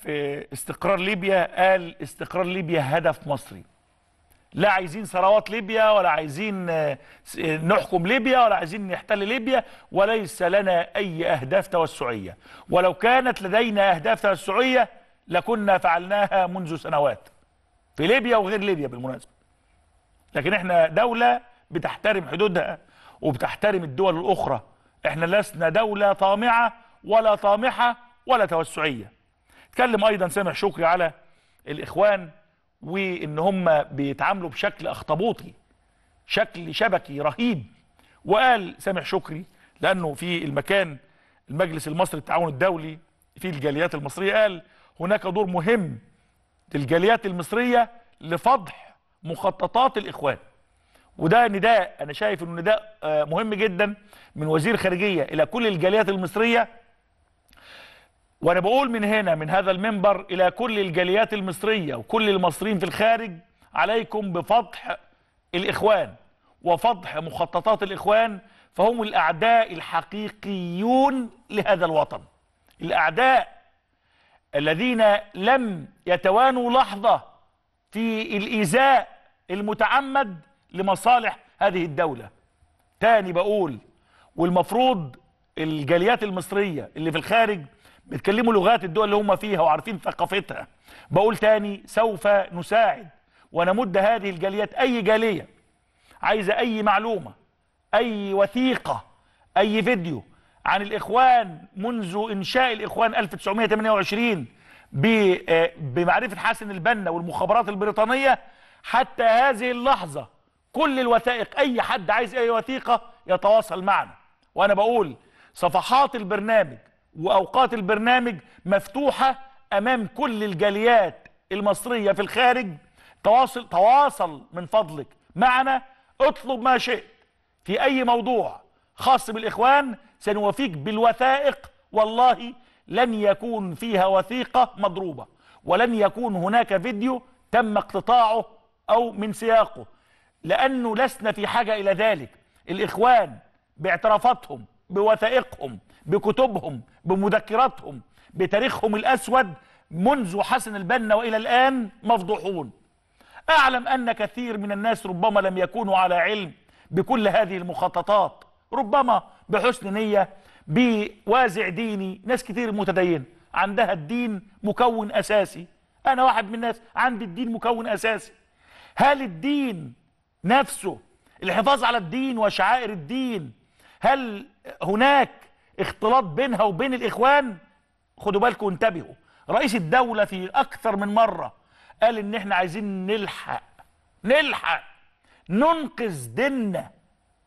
في استقرار ليبيا قال استقرار ليبيا هدف مصري لا عايزين ثروات ليبيا ولا عايزين آه، نحكم ليبيا ولا عايزين نحتل ليبيا وليس لنا أي أهداف توسعية ولو كانت لدينا أهداف توسعية لكنا فعلناها منذ سنوات في ليبيا وغير ليبيا بالمناسبة لكن احنا دولة بتحترم حدودها وبتحترم الدول الأخرى احنا لسنا دولة طامعة ولا طامحة ولا توسعية اتكلم ايضا سامح شكري على الاخوان وان هم بيتعاملوا بشكل اخطبوطي شكل شبكي رهيب وقال سامح شكري لانه في المكان المجلس المصري للتعاون الدولي في الجاليات المصريه قال هناك دور مهم للجاليات المصريه لفضح مخططات الاخوان وده نداء انا شايف انه نداء آه، مهم جدا من وزير خارجيه الى كل الجاليات المصريه وانا بقول من هنا من هذا المنبر الى كل الجاليات المصرية وكل المصريين في الخارج عليكم بفضح الاخوان وفضح مخططات الاخوان فهم الاعداء الحقيقيون لهذا الوطن الاعداء الذين لم يتوانوا لحظة في الايذاء المتعمد لمصالح هذه الدولة تاني بقول والمفروض الجاليات المصرية اللي في الخارج بيتكلموا لغات الدول اللي هم فيها وعارفين ثقافتها بقول تاني سوف نساعد ونمد هذه الجاليات أي جالية عايزة أي معلومة أي وثيقة أي فيديو عن الإخوان منذ إنشاء الإخوان 1928 آه، بمعرفة حسن البنا والمخابرات البريطانية حتى هذه اللحظة كل الوثائق أي حد عايز أي وثيقة يتواصل معنا وأنا بقول صفحات البرنامج وأوقات البرنامج مفتوحة أمام كل الجاليات المصرية في الخارج تواصل, تواصل من فضلك معنا اطلب ما شئت في أي موضوع خاص بالإخوان سنوافيك بالوثائق والله لن يكون فيها وثيقة مضروبة ولن يكون هناك فيديو تم اقتطاعه أو من سياقه لأنه لسنا في حاجة إلى ذلك الإخوان باعترافاتهم بوثائقهم بكتبهم بمذكراتهم بتاريخهم الأسود منذ حسن البنا وإلى الآن مفضوحون أعلم أن كثير من الناس ربما لم يكونوا على علم بكل هذه المخططات ربما بحسن نية بوازع ديني ناس كثير متدينة عندها الدين مكون أساسي أنا واحد من الناس عندي الدين مكون أساسي هل الدين نفسه الحفاظ على الدين وشعائر الدين هل هناك اختلاط بينها وبين الإخوان خدوا بالكم انتبهوا رئيس الدولة في أكثر من مرة قال إن إحنا عايزين نلحق نلحق ننقذ ديننا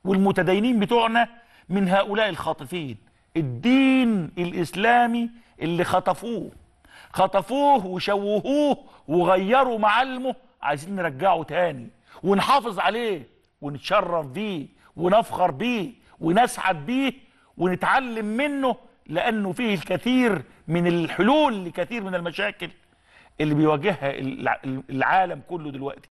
والمتدينين بتوعنا من هؤلاء الخاطفين الدين الإسلامي اللي خطفوه خطفوه وشوهوه وغيروا معالمه عايزين نرجعه تاني ونحافظ عليه ونتشرف بيه ونفخر بيه ونسعد بيه ونتعلم منه لأنه فيه الكثير من الحلول لكثير من المشاكل اللي بيواجهها العالم كله دلوقتي